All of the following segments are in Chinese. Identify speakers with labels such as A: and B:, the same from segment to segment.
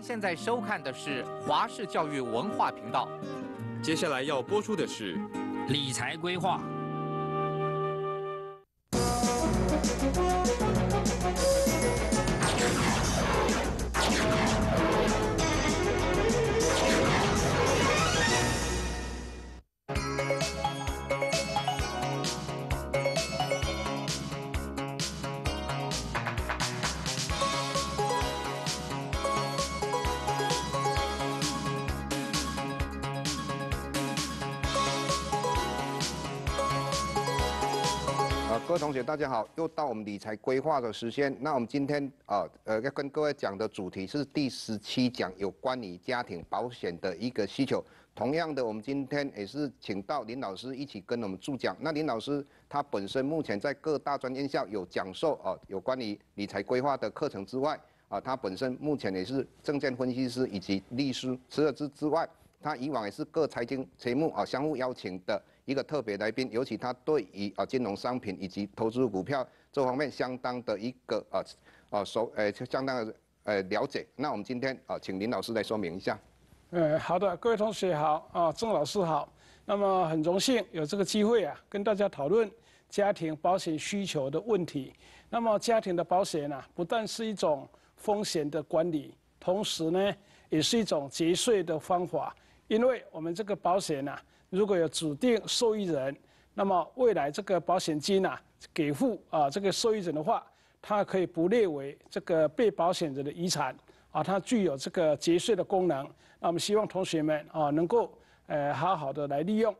A: 您现在收看的是华视教育文化频道，接下来要播出的是理财规划。大家好，又到我们理财规划的时间。那我们今天啊，呃，要跟各位讲的主题是第十七讲，有关于家庭保险的一个需求。同样的，我们今天也是请到林老师一起跟我们助讲。那林老师他本身目前在各大专院校有讲授啊有关于理财规划的课程之外，啊，他本身目前也是证券分析师以及律师，除了之之外，他以往也是各财经节目啊相互邀请的。一个特别来宾，尤其他对于啊金融商品以及投资股票这方面相当的一个啊啊熟诶，相当的呃了解。那我们今天啊，请林老师来说明一下。
B: 呃，好的，各位同学好啊，郑老师好。那么很荣幸有这个机会啊，跟大家讨论家庭保险需求的问题。那么家庭的保险呢，不但是一种风险的管理，同时呢，也是一种节税的方法，因为我们这个保险呢。如果有指定受益人，那么未来这个保险金呢？给付啊这个受益人的话，它可以不列为这个被保险人的遗产啊，它具有这个节税的功能。那我们希望同学们啊能够呃好好的来利
A: 用。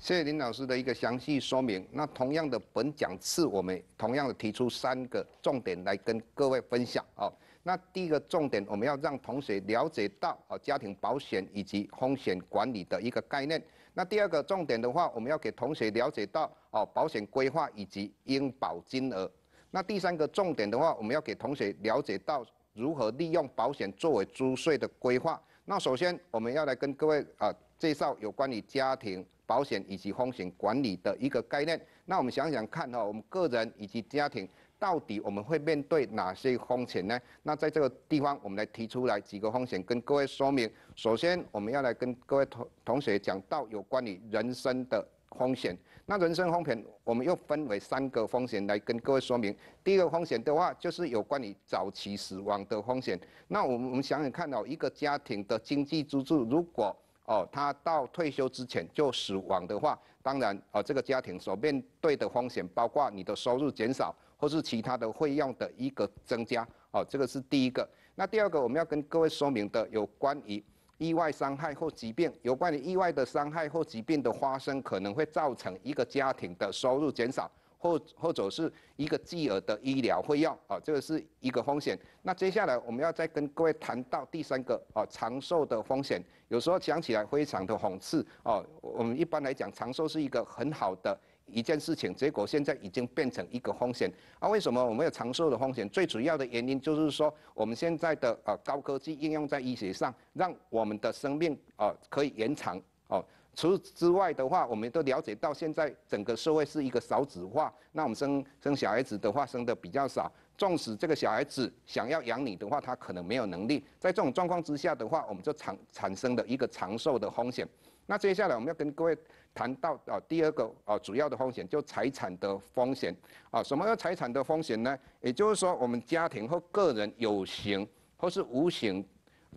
A: 谢谢林老师的一个详细说明。那同样的，本讲次我们同样的提出三个重点来跟各位分享啊。那第一个重点，我们要让同学了解到啊家庭保险以及风险管理的一个概念。那第二个重点的话，我们要给同学了解到哦保险规划以及应保金额。那第三个重点的话，我们要给同学了解到如何利用保险作为租税的规划。那首先，我们要来跟各位啊介绍有关于家庭保险以及风险管理的一个概念。那我们想想看哈，我们个人以及家庭。到底我们会面对哪些风险呢？那在这个地方，我们来提出来几个风险跟各位说明。首先，我们要来跟各位同同学讲到有关于人身的风险。那人身风险，我们又分为三个风险来跟各位说明。第一个风险的话，就是有关于早期死亡的风险。那我们我们想想看到，一个家庭的经济支柱，如果哦他到退休之前就死亡的话，当然哦，这个家庭所面对的风险，包括你的收入减少。都是其他的费用的一个增加，哦，这个是第一个。那第二个，我们要跟各位说明的，有关于意外伤害或疾病，有关于意外的伤害或疾病的发生，可能会造成一个家庭的收入减少，或或者是一个巨额的医疗费用，啊，这个是一个风险。那接下来我们要再跟各位谈到第三个，啊，长寿的风险，有时候想起来非常的讽刺，哦，我们一般来讲，长寿是一个很好的。一件事情，结果现在已经变成一个风险。那为什么我们要长寿的风险？最主要的原因就是说，我们现在的呃高科技应用在医学上，让我们的生命啊可以延长。哦，除此之外的话，我们都了解到现在整个社会是一个少子化，那我们生生小孩子的话生的比较少。纵使这个小孩子想要养你的话，他可能没有能力。在这种状况之下的话，我们就产产生了一个长寿的风险。那接下来我们要跟各位谈到啊，第二个啊主要的风险就财产的风险啊。什么叫财产的风险呢？也就是说，我们家庭或个人有形或是无形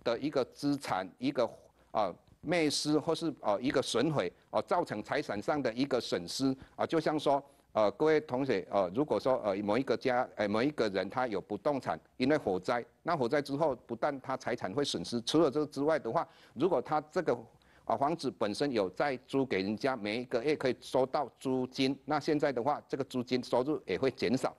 A: 的一个资产，一个啊灭失或是啊一个损毁啊，造成财产上的一个损失啊，就像说。呃，各位同学，呃，如果说呃某一个家，呃某一个人他有不动产，因为火灾，那火灾之后，不但他财产会损失，除了这个之外的话，如果他这个啊房子本身有在租给人家，每一个月可以收到租金，那现在的话，这个租金收入也会减少。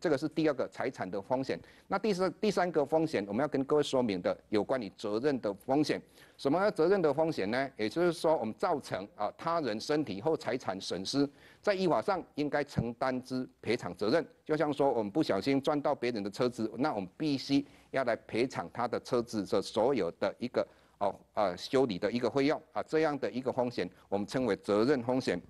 A: 这个是第二个财产的风险。那第三第三个风险，我们要跟各位说明的有关于责任的风险。什么责任的风险呢？也就是说，我们造成啊他人身体或财产损失，在依法上应该承担之赔偿责任。就像说，我们不小心撞到别人的车子，那我们必须要来赔偿他的车子的所有的一个哦呃修理的一个费用啊。这样的一个风险，我们称为责任风险。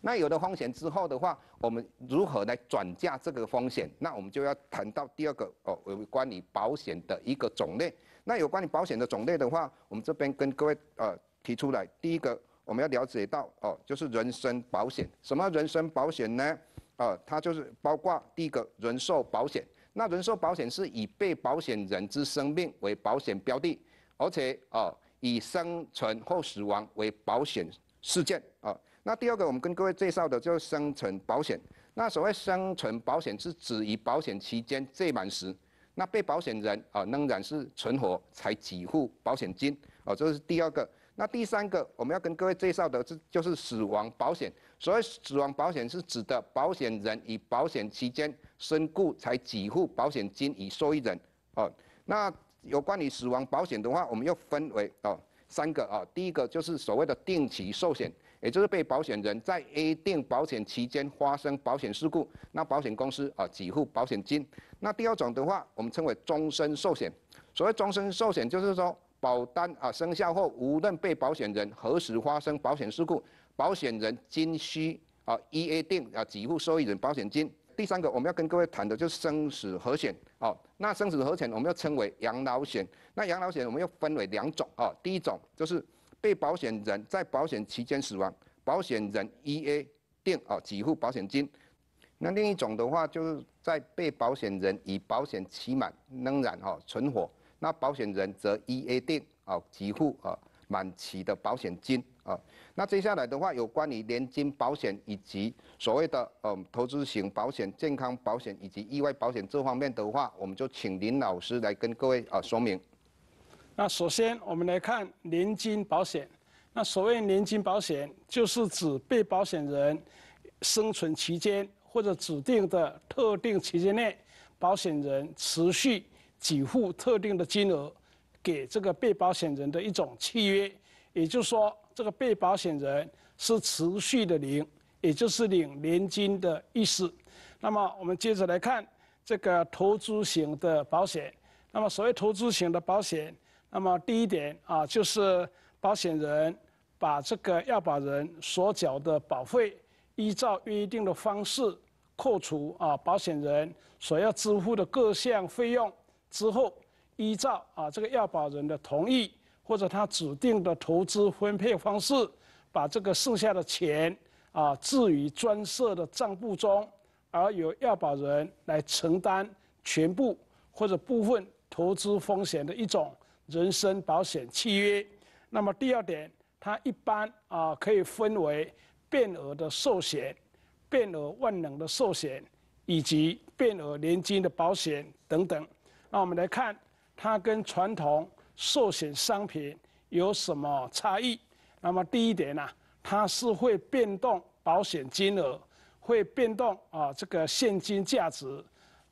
A: 那有了风险之后的话，我们如何来转嫁这个风险？那我们就要谈到第二个哦，有关于保险的一个种类。那有关于保险的种类的话，我们这边跟各位呃提出来，第一个我们要了解到哦，就是人身保险。什么人身保险呢？呃，它就是包括第一个人寿保险。那人寿保险是以被保险人之生命为保险标的，而且哦以生存或死亡为保险事件啊。那第二个，我们跟各位介绍的就是生存保险。那所谓生存保险是指以保险期间届满时，那被保险人啊仍然是存活才给付保险金哦，这是第二个。那第三个，我们要跟各位介绍的这就是死亡保险。所谓死亡保险是指的保险人以保险期间身故才给付保险金以受益人哦。那有关于死亡保险的话，我们又分为哦三个哦。第一个就是所谓的定期寿险。也就是被保险人在 A 定保险期间发生保险事故，那保险公司啊给付保险金。那第二种的话，我们称为终身寿险。所谓终身寿险，就是说保单啊生效后，无论被保险人何时发生保险事故，保险人均需啊一 A 定啊给付受益人保险金。第三个我们要跟各位谈的就是生死和险哦。那生死和险我们要称为养老险。那养老险我们要分为两种啊，第一种就是。被保险人在保险期间死亡，保险人一 a 定啊给付保险金。那另一种的话，就是在被保险人以保险期满仍然哈存活，那保险人则一 a 定啊给付啊满期的保险金啊。那接下来的话，有关于年金保险以及所谓的嗯投资型保险、健康保险以及意外保险这方面的话，我们就请林老师来跟各位啊说明。
B: 那首先，我们来看年金保险。那所谓年金保险，就是指被保险人生存期间或者指定的特定期间内，保险人持续给付特定的金额给这个被保险人的一种契约。也就是说，这个被保险人是持续的领，也就是领年金的意思。那么，我们接着来看这个投资型的保险。那么，所谓投资型的保险，那么第一点啊，就是保险人把这个要保人所缴的保费，依照约定的方式扣除啊，保险人所要支付的各项费用之后，依照啊这个要保人的同意或者他指定的投资分配方式，把这个剩下的钱啊置于专设的账簿中，而由要保人来承担全部或者部分投资风险的一种。人身保险契约，那么第二点，它一般啊可以分为变额的寿险、变额万能的寿险以及变额年金的保险等等。那我们来看它跟传统寿险商品有什么差异？那么第一点呢，它是会变动保险金额，会变动啊这个现金价值，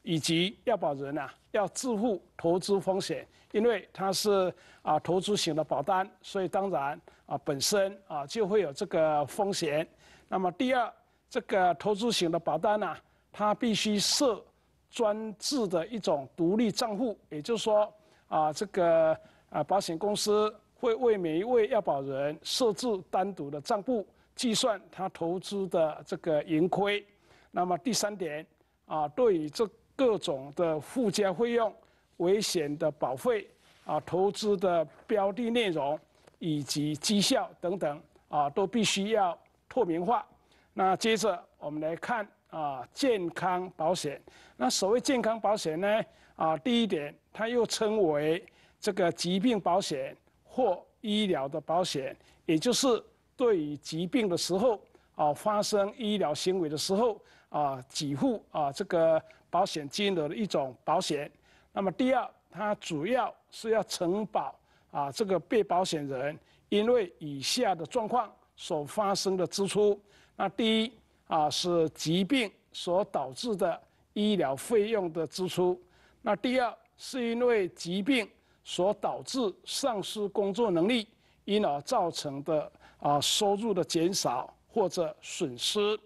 B: 以及要保人啊要自负投资风险。因为它是啊投资型的保单，所以当然啊本身啊就会有这个风险。那么第二，这个投资型的保单呢，它必须设专制的一种独立账户，也就是说啊这个啊保险公司会为每一位要保人设置单独的账户，计算他投资的这个盈亏。那么第三点啊，对于这各种的附加费用。危险的保费啊，投资的标的内容以及绩效等等啊，都必须要透明化。那接着我们来看啊，健康保险。那所谓健康保险呢啊，第一点，它又称为这个疾病保险或医疗的保险，也就是对于疾病的时候啊，发生医疗行为的时候啊，给付啊这个保险金额的一种保险。那么第二，它主要是要承保啊这个被保险人因为以下的状况所发生的支出。那第一啊是疾病所导致的医疗费用的支出。那第二是因为疾病所导致丧失工作能力，因而造成的啊收入的减少或者损失。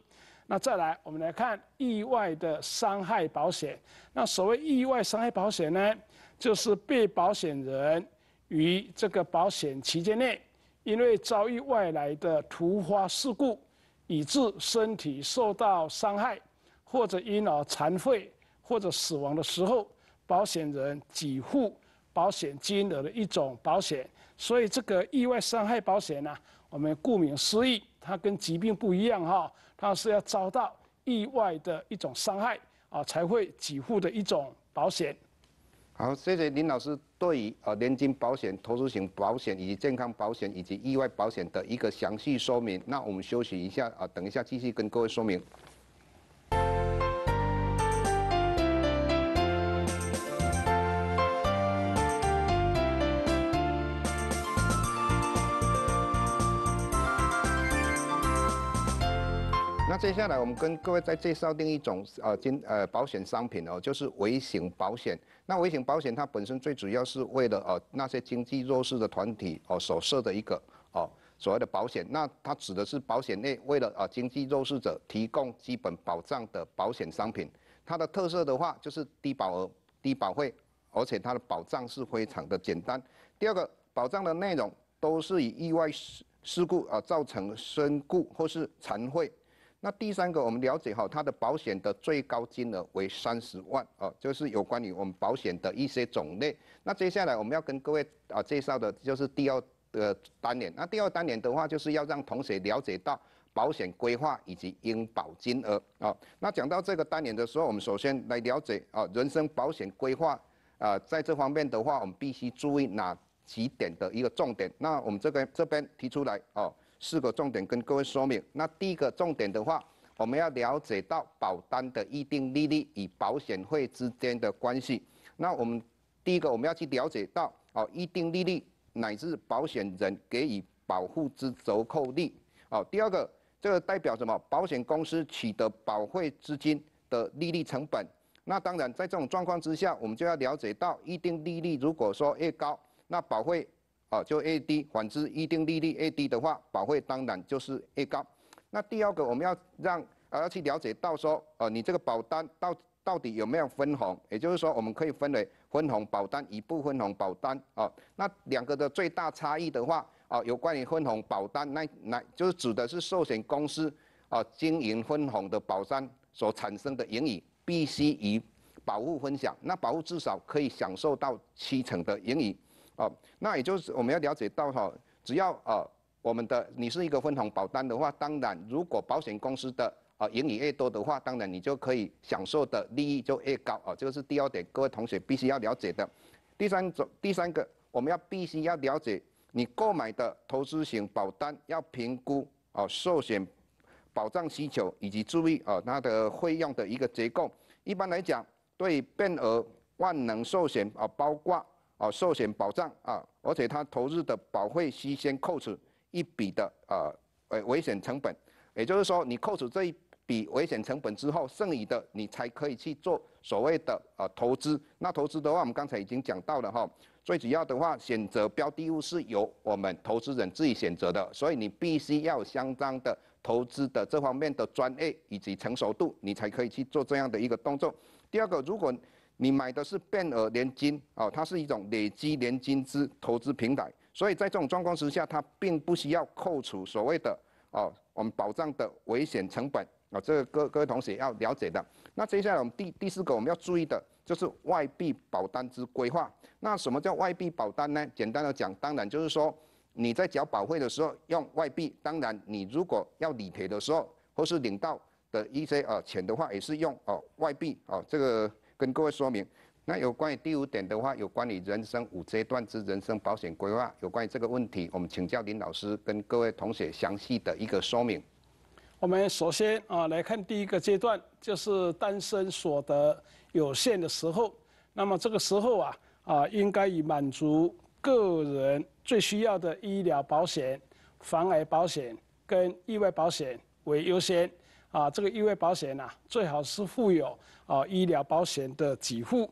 B: 那再来，我们来看意外的伤害保险。那所谓意外伤害保险呢，就是被保险人于这个保险期间内，因为遭遇外来的突发事故，以致身体受到伤害，或者因而残废或者死亡的时候，保险人给付保险金额的一种保险。所以这个意外伤害保险呢，我们顾名思义，它跟疾病不一样哈。它是要遭到意外的一种伤害啊，才会给付的一种保险。
A: 好，谢谢林老师对于啊年金保险、投资型保险以及健康保险以及意外保险的一个详细说明。那我们休息一下啊，等一下继续跟各位说明。接下来我们跟各位再介绍另一种呃金呃保险商品哦，就是微型保险。那微型保险它本身最主要是为了呃那些经济弱势的团体哦所设的一个哦所谓的保险。那它指的是保险内为了啊经济弱势者提供基本保障的保险商品。它的特色的话就是低保额、低保费，而且它的保障是非常的简单。第二个保障的内容都是以意外事事故啊造成身故或是残废。那第三个，我们了解哈，它的保险的最高金额为三十万哦，就是有关于我们保险的一些种类。那接下来我们要跟各位啊介绍的就是第二呃单元。那第二单元的话，就是要让同学了解到保险规划以及应保金额哦。那讲到这个单元的时候，我们首先来了解啊，人身保险规划啊，在这方面的话，我们必须注意哪几点的一个重点。那我们这个这边提出来哦。四个重点跟各位说明。那第一个重点的话，我们要了解到保单的预定利率与保险费之间的关系。那我们第一个我们要去了解到，哦，预定利率乃至保险人给予保护之折扣率。哦，第二个，这个代表什么？保险公司取得保费资金的利率成本。那当然，在这种状况之下，我们就要了解到预定利率如果说越高，那保费。哦，就 A 低，反之一定利率 A 低的话，保费当然就是 A 高。那第二个，我们要让啊要去了解到说，呃，你这个保单到到底有没有分红？也就是说，我们可以分为分红保单、一部分红保单。哦，那两个的最大差异的话，哦，有关于分红保单，那那就是指的是寿险公司啊经营分红的保单所产生的盈余必须以保护分享，那保护至少可以享受到七成的盈余。哦，那也就是我们要了解到哈，只要呃我们的你是一个分红保单的话，当然如果保险公司的呃盈利越多的话，当然你就可以享受的利益就越高啊。这个是第二点，各位同学必须要了解的。第三种第三个，我们要必须要了解你购买的投资型保单要评估哦寿险保障需求以及注意哦它的费用的一个结构。一般来讲，对变额万能寿险啊包括。啊，寿险保障啊，而且他投入的保费先扣除一笔的啊，呃，危险成本，也就是说，你扣除这一笔危险成本之后，剩余的你才可以去做所谓的呃投资。那投资的话，我们刚才已经讲到了哈，最主要的话，选择标的物是由我们投资人自己选择的，所以你必须要相当的投资的这方面的专业以及成熟度，你才可以去做这样的一个动作。第二个，如果你买的是变额年金哦，它是一种累积年金资投资平台，所以在这种状况之下，它并不需要扣除所谓的哦我们保障的危险成本啊，这个各各位同学要了解的。那接下来我们第第四个我们要注意的就是外币保单之规划。那什么叫外币保单呢？简单的讲，当然就是说你在缴保费的时候用外币，当然你如果要理赔的时候或是领到的一些呃钱的话，也是用哦外币哦这个。跟各位说明，那有关于第五点的话，有关于人生五阶段之人生保险规划，有关于这个问题，我们请教林老师跟各位同学详细的一个说明。
B: 我们首先啊来看第一个阶段，就是单身所得有限的时候，那么这个时候啊啊应该以满足个人最需要的医疗保险、防癌保险跟意外保险为优先。啊，这个意外保险呢，最好是附有啊医疗保险的给付。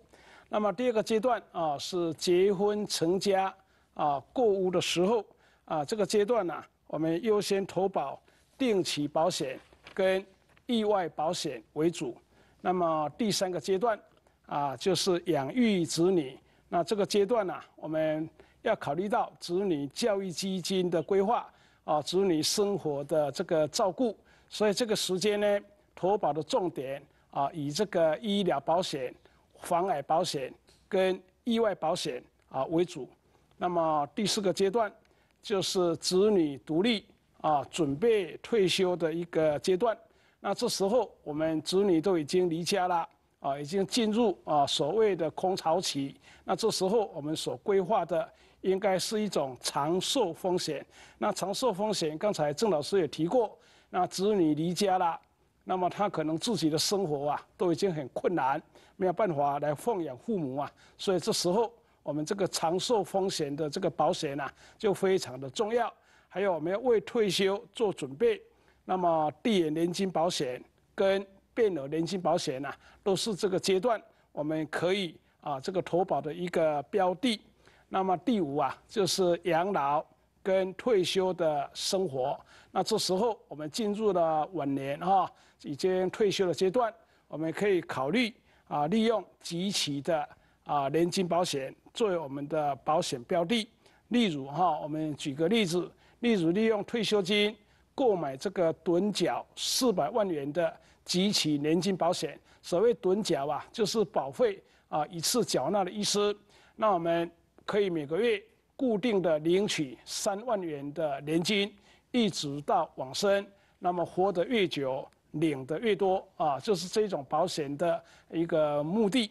B: 那么第二个阶段啊，是结婚成家啊购屋的时候啊，这个阶段呢，我们优先投保定期保险跟意外保险为主。那么第三个阶段啊，就是养育子女。那这个阶段呢，我们要考虑到子女教育基金的规划啊，子女生活的这个照顾。所以这个时间呢，投保的重点啊，以这个医疗保险、防癌保险跟意外保险啊为主。那么第四个阶段就是子女独立啊，准备退休的一个阶段。那这时候我们子女都已经离家了啊，已经进入啊所谓的空巢期。那这时候我们所规划的应该是一种长寿风险。那长寿风险，刚才郑老师也提过。那子女离家了，那么他可能自己的生活啊都已经很困难，没有办法来奉养父母啊。所以这时候，我们这个长寿风险的这个保险啊，就非常的重要。还有我们要为退休做准备，那么递延年金保险跟变额年金保险呢，都是这个阶段我们可以啊这个投保的一个标的。那么第五啊，就是养老。跟退休的生活，那这时候我们进入了晚年哈，已经退休的阶段，我们可以考虑啊，利用集齐的啊年金保险作为我们的保险标的。例如哈，我们举个例子，例如利用退休金购买这个趸缴四百万元的集齐年金保险。所谓趸缴啊，就是保费啊一次缴纳的意思。那我们可以每个月。固定的领取三万元的年金，一直到往生，那么活得越久，领的越多啊，就是这种保险的一个目的。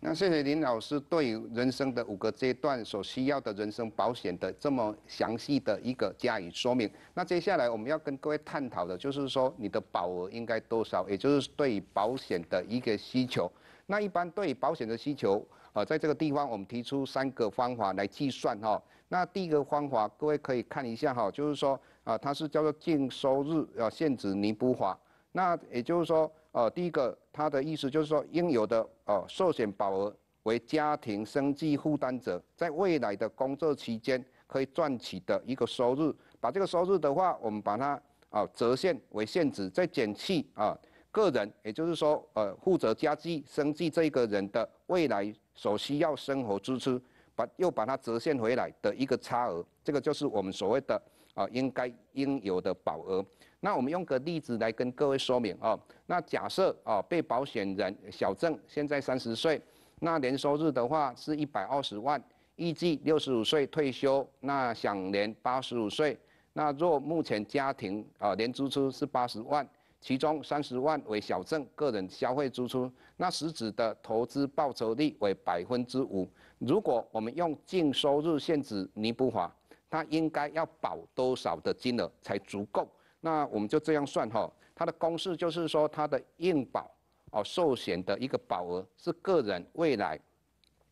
A: 那谢谢林老师对人生的五个阶段所需要的人生保险的这么详细的一个加以说明。那接下来我们要跟各位探讨的就是说你的保额应该多少，也就是对保险的一个需求。那一般对保险的需求。啊，在这个地方我们提出三个方法来计算哈。那第一个方法，各位可以看一下哈，就是说啊，它是叫做净收入啊限制弥补法。那也就是说，呃，第一个它的意思就是说，应有的哦，寿险保额为家庭生计负担者在未来的工作期间可以赚取的一个收入。把这个收入的话，我们把它啊折现为现值，再减去啊个人，也就是说呃负责家计生计这个人的未来。所需要生活支出，把又把它折现回来的一个差额，这个就是我们所谓的啊应该应有的保额。那我们用个例子来跟各位说明哦。那假设哦被保险人小郑现在三十岁，那年收入的话是一百二十万，预计六十五岁退休，那享年八十五岁，那若目前家庭啊年支出是八十万。其中三十万为小镇个人消费支出，那实质的投资报酬率为百分之五。如果我们用净收入限制弥补法，它应该要保多少的金额才足够？那我们就这样算哈。它的公式就是说，它的应保哦寿险的一个保额是个人未来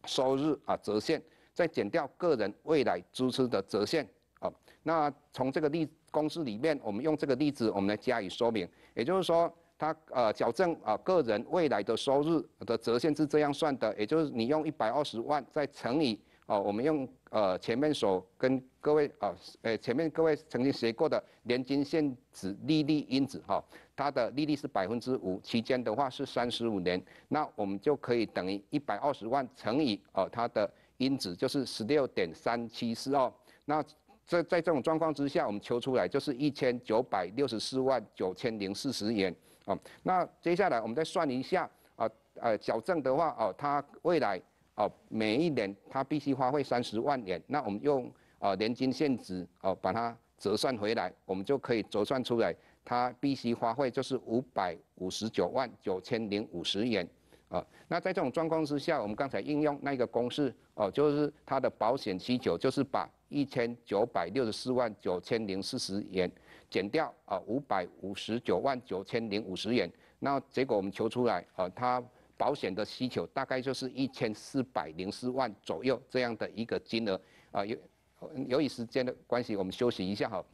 A: 收入啊折现，再减掉个人未来支出的折现哦。那从这个例公式里面，我们用这个例子，我们来加以说明。也就是说，他呃，矫正啊，个人未来的收入的折现是这样算的，也就是你用一百二十万再乘以哦，我们用呃前面所跟各位啊，呃前面各位曾经学过的年金现值利率因子哈，它的利率是百分之五，期间的话是三十五年，那我们就可以等于一百二十万乘以哦它的因子就是十六点三七四二，那。在在这种状况之下，我们求出来就是一千九百六十四万九千零四十元哦。那接下来我们再算一下啊，呃，矫正的话哦，它未来哦每一年它必须花费三十万元。那我们用啊年金现值哦把它折算回来，我们就可以折算出来它必须花费就是五百五十九万九千零五十元啊。那在这种状况之下，我们刚才应用那个公式哦，就是它的保险需求就是把。一千九百六十四万九千零四十元，减掉啊五百五十九万九千零五十元，那结果我们求出来啊，它保险的需求大概就是一千四百零四万左右这样的一个金额啊。由由于时间的关系，我们休息一下哈。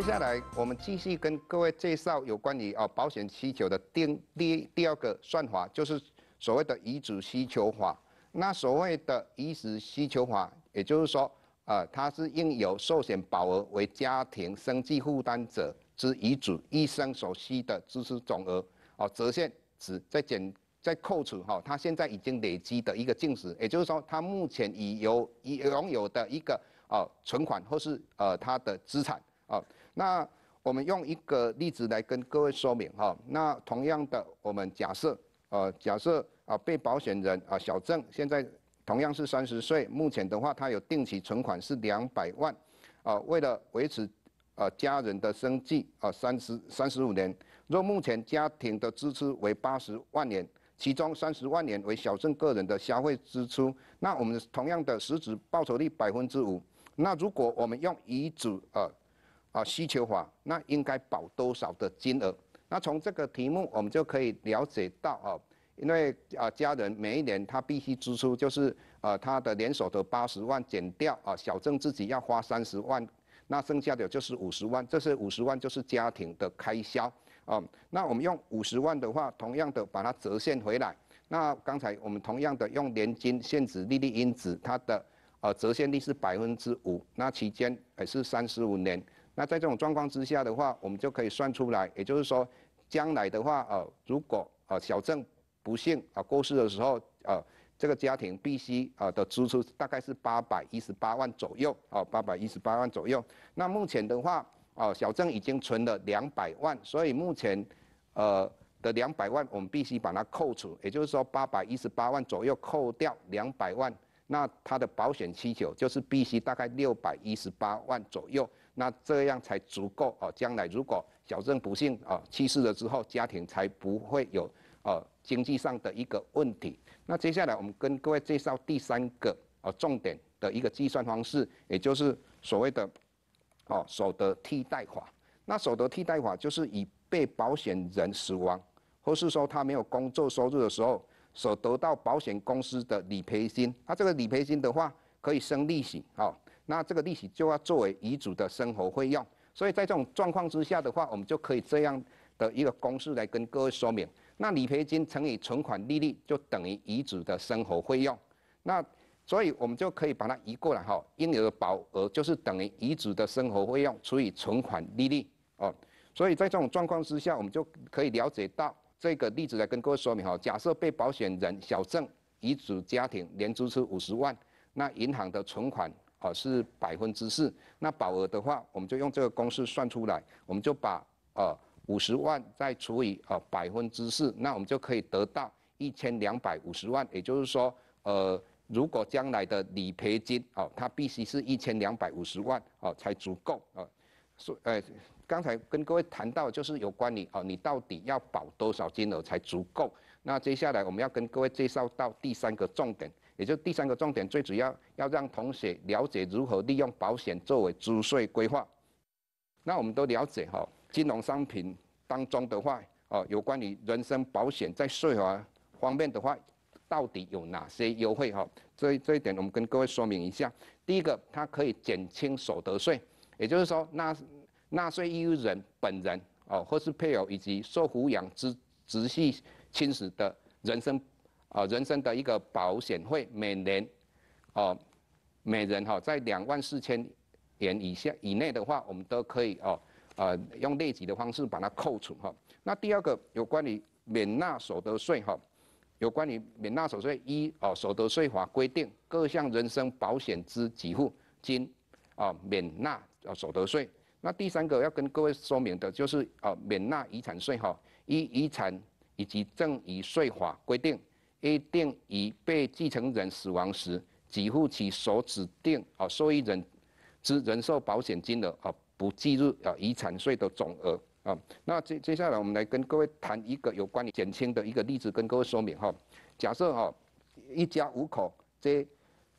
A: 接下来，我们继续跟各位介绍有关于啊保险需求的第第第二个算法，就是所谓的遗嘱需求法。那所谓的遗嘱需求法，也就是说，呃，它是应由寿险保额为家庭生计负担者之遗嘱一生所需的知识总额，哦，折现值再减再扣除哈，他现在已经累积的一个净值，也就是说，他目前已有已拥有的一个哦存款或是呃他的资产啊。那我们用一个例子来跟各位说明哈。那同样的，我们假设呃，假设啊，被保险人啊，小郑现在同样是三十岁，目前的话他有定期存款是两百万，啊，为了维持呃家人的生计啊，三十三十五年。若目前家庭的支出为八十万元，其中三十万元为小郑个人的消费支出。那我们同样的，实质报酬率百分之五。那如果我们用遗嘱，呃。啊，需求法，那应该保多少的金额？那从这个题目我们就可以了解到啊，因为啊，家人每一年他必须支出就是呃，他的年所得八十万减掉啊，小郑自己要花三十万，那剩下的就是五十万，这是五十万就是家庭的开销啊。那我们用五十万的话，同样的把它折现回来。那刚才我们同样的用年金现值利率因子，它的呃折现率是百分之五，那期间还是三十五年。那在这种状况之下的话，我们就可以算出来，也就是说，将来的话，呃，如果呃小郑不幸啊过世的时候，呃，这个家庭必须呃的支出大概是八百一十八万左右，哦，八百一十八万左右。那目前的话，哦，小郑已经存了两百万，所以目前，呃的两百万我们必须把它扣除，也就是说，八百一十八万左右扣掉两百万，那他的保险需求就是必须大概六百一十八万左右。那这样才足够哦，将来如果小郑不幸啊去世了之后，家庭才不会有呃经济上的一个问题。那接下来我们跟各位介绍第三个啊，重点的一个计算方式，也就是所谓的哦所得替代法。那所得替代法就是以被保险人死亡或是说他没有工作收入的时候，所得到保险公司的理赔金，那这个理赔金的话可以生利息哦。那这个利息就要作为遗嘱的生活费用，所以在这种状况之下的话，我们就可以这样的一个公式来跟各位说明：，那理赔金乘以存款利率就等于遗嘱的生活费用。那所以我们就可以把它移过来哈，应有的保额就是等于遗嘱的生活费用除以存款利率哦。所以在这种状况之下，我们就可以了解到这个例子来跟各位说明哈。假设被保险人小郑遗嘱家庭年支出五十万，那银行的存款。啊，是百分之四。那保额的话，我们就用这个公式算出来，我们就把啊五十万再除以啊百分之四，那我们就可以得到一千两百五十万。也就是说，呃，如果将来的理赔金啊，它必须是一千两百五十万哦才足够啊。所，呃，刚才跟各位谈到就是有关你啊，你到底要保多少金额才足够？那接下来我们要跟各位介绍到第三个重点。也就第三个重点，最主要要让同学了解如何利用保险作为租税规划。那我们都了解哈，金融商品当中的话，哦，有关于人身保险在税法方面的话，到底有哪些优惠哈？这这一点我们跟各位说明一下。第一个，它可以减轻所得税，也就是说纳纳税义务人本人哦，或是配偶以及受抚养之直系亲属的人身。啊，人身的一个保险费每年，哦，每人哈在两万四千元以下以内的话，我们都可以哦，呃，用累积的方式把它扣除哈。那第二个有关于免纳所得税哈，有关于免纳所得税一哦，所得税法规定各项人身保险之给付金啊免纳呃所得税。那第三个要跟各位说明的就是哦，免纳遗产税哈，依遗产以及赠与税法规定。一定以被继承人死亡时给付其所指定啊受益人之人寿保险金额啊，不计入啊遗产税的总额啊。那接接下来我们来跟各位谈一个有关于减轻的一个例子，跟各位说明哈。假设哈一家五口这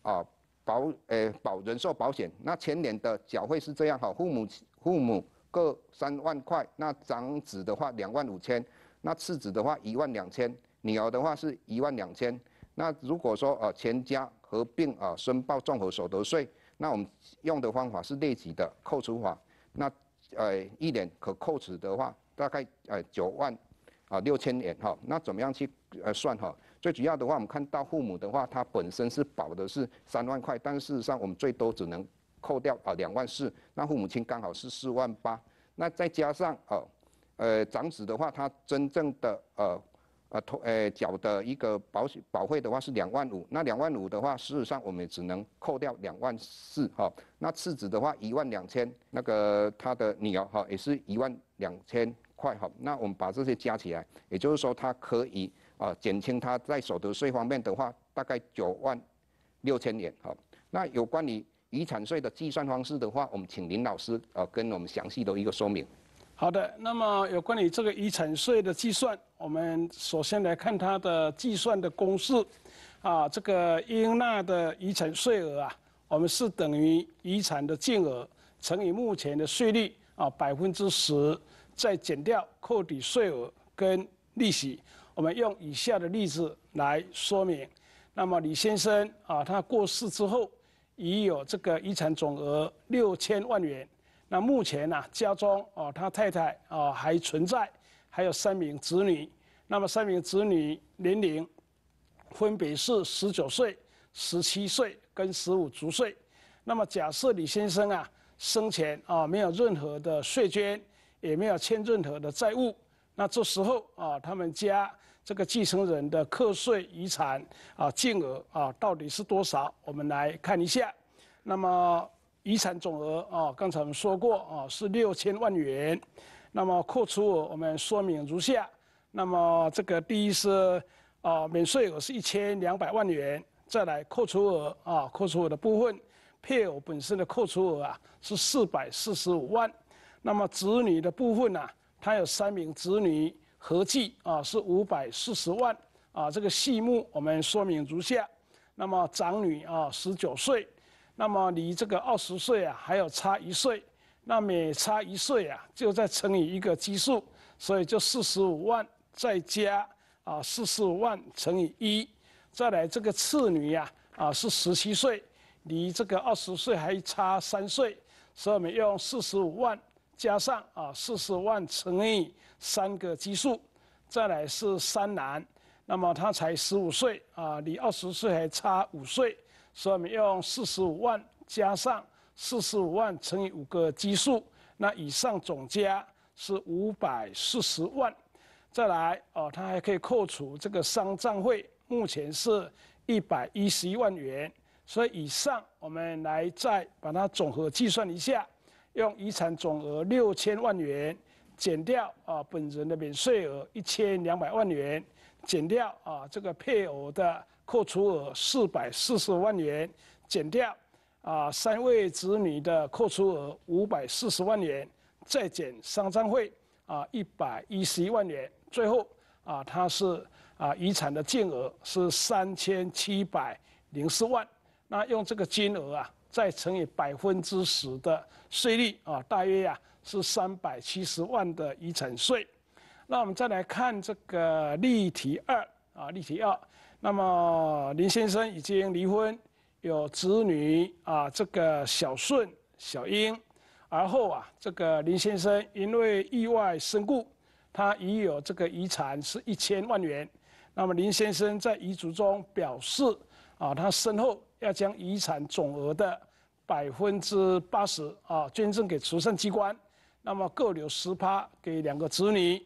A: 啊保诶保人寿保险，那前年的缴费是这样哈，父母父母各三万块，那长子的话两万五千，那次子的话一万两千。女儿的话是一万两千，那如果说呃全家合并啊申报综合所得税，那我们用的方法是累举的扣除法。那呃一年可扣除的话，大概呃九万啊六千元哈。那怎么样去呃算哈？最主要的话，我们看到父母的话，他本身是保的是三万块，但事实上我们最多只能扣掉啊两万四。那父母亲刚好是四万八，那再加上哦，呃长子的话，他真正的呃。呃，投呃缴的一个保险保费的话是两万五，那两万五的话，事实上我们只能扣掉两万四哈。那次子的话一万两千，那个他的女儿哈也是一万两千块哈。那我们把这些加起来，也就是说他可以啊减轻他在所得税方面的话大概九万六千元哈。那有关于遗产税的计算方式的话，我们请林老师啊跟我们详细的一个说明。
B: 好的，那么有关于这个遗产税的计算，我们首先来看它的计算的公式，啊，这个应纳的遗产税额啊，我们是等于遗产的净额乘以目前的税率啊百分之十，再减掉扣抵税额跟利息。我们用以下的例子来说明。那么李先生啊，他过世之后，已有这个遗产总额六千万元。那目前呢，家中哦，他太太哦还存在，还有三名子女。那么三名子女年龄分别是十九岁、十七岁跟十五周岁。那么假设李先生啊生前啊没有任何的税捐，也没有欠任何的债务，那这时候啊他们家这个继承人的课税遗产啊金额啊到底是多少？我们来看一下。那么。遗产总额啊，刚才我们说过啊，是六千万元。那么扣除额我们说明如下：那么这个第一是啊，免税额是一千两百万元，再来扣除额啊，扣除额的部分，配偶本身的扣除额啊是四百四十五万。那么子女的部分呢，他有三名子女，合计啊是五百四十万。啊，这个细目我们说明如下：那么长女啊，十九岁。那么离这个二十岁啊还有差一岁，那每差一岁啊，就再乘以一个基数，所以就四十五万再加啊四十五万乘以一，再来这个次女呀啊是十七岁，离这个二十岁还差三岁，所以我们用四十五万加上啊四十万乘以三个基数，再来是三男，那么他才十五岁啊，离二十岁还差五岁。所以我们用四十五万加上四十五万乘以五个基数，那以上总加是五百四十万，再来哦，它还可以扣除这个丧葬费，目前是一百一十一万元，所以以上我们来再把它总和计算一下，用遗产总额六千万元减掉啊本人的免税额一千两百万元，减掉啊这个配偶的。扣除额四百四十万元，减掉啊，三位子女的扣除额五百四十万元，再减丧葬费啊一百一十一万元，最后啊，它是啊遗产的净额是三千七百零四万。那用这个金额啊，再乘以百分之十的税率啊，大约呀是三百七十万的遗产税。那我们再来看这个例题二啊，例题二。那么林先生已经离婚，有子女啊，这个小顺、小英。而后啊，这个林先生因为意外身故，他已有这个遗产是一千万元。那么林先生在遗嘱中表示啊，他身后要将遗产总额的百分之八十啊捐赠给慈善机关，那么各留十趴给两个子女。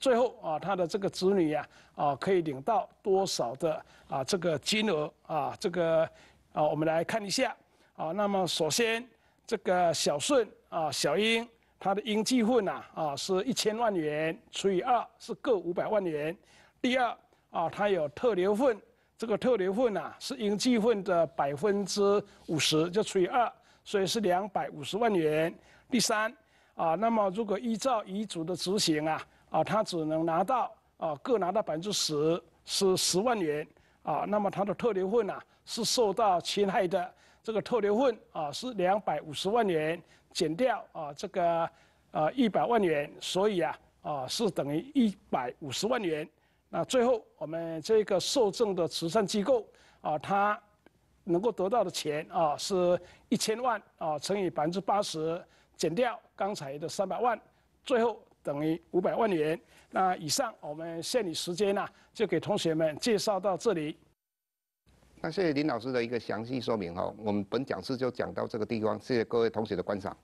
B: 最后啊，他的这个子女呀，啊，可以领到多少的啊这个金额啊？这个啊，我们来看一下啊。那么首先，这个小顺啊，小英他的应计份呐啊，是一千万元除以二，是各五百万元。第二啊，他有特留份，这个特留份呐是应计份的百分之五十，就除以二，所以是两百五十万元。第三啊，那么如果依照遗嘱的执行啊。啊，他只能拿到啊，各拿到百分之十，是十万元啊。那么他的特留份啊，是受到侵害的，这个特留份啊是两百五十万元减掉啊这个啊一百万元，所以啊啊是等于一百五十万元。那最后我们这个受赠的慈善机构啊，他能够得到的钱啊是一千万啊乘以百分之八十减掉刚才的三百万，最后。等于五百万元。那以上我们限你时间呢，就给同学们介绍到这里。
A: 那谢谢林老师的一个详细说明哈，我们本讲师就讲到这个地方。谢谢各位同学的观赏。